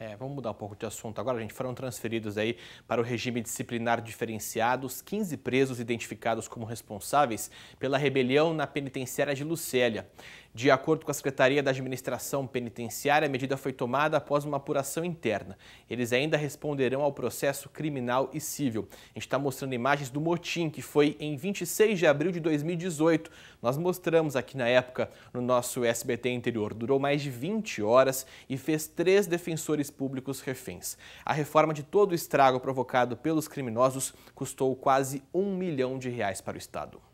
É, vamos mudar um pouco de assunto agora, gente. Foram transferidos aí para o regime disciplinar diferenciado os 15 presos identificados como responsáveis pela rebelião na penitenciária de Lucélia. De acordo com a Secretaria da Administração Penitenciária, a medida foi tomada após uma apuração interna. Eles ainda responderão ao processo criminal e civil. A gente está mostrando imagens do motim, que foi em 26 de abril de 2018. Nós mostramos aqui na época no nosso SBT interior. Durou mais de 20 horas e fez três defensores públicos reféns. A reforma de todo o estrago provocado pelos criminosos custou quase um milhão de reais para o Estado.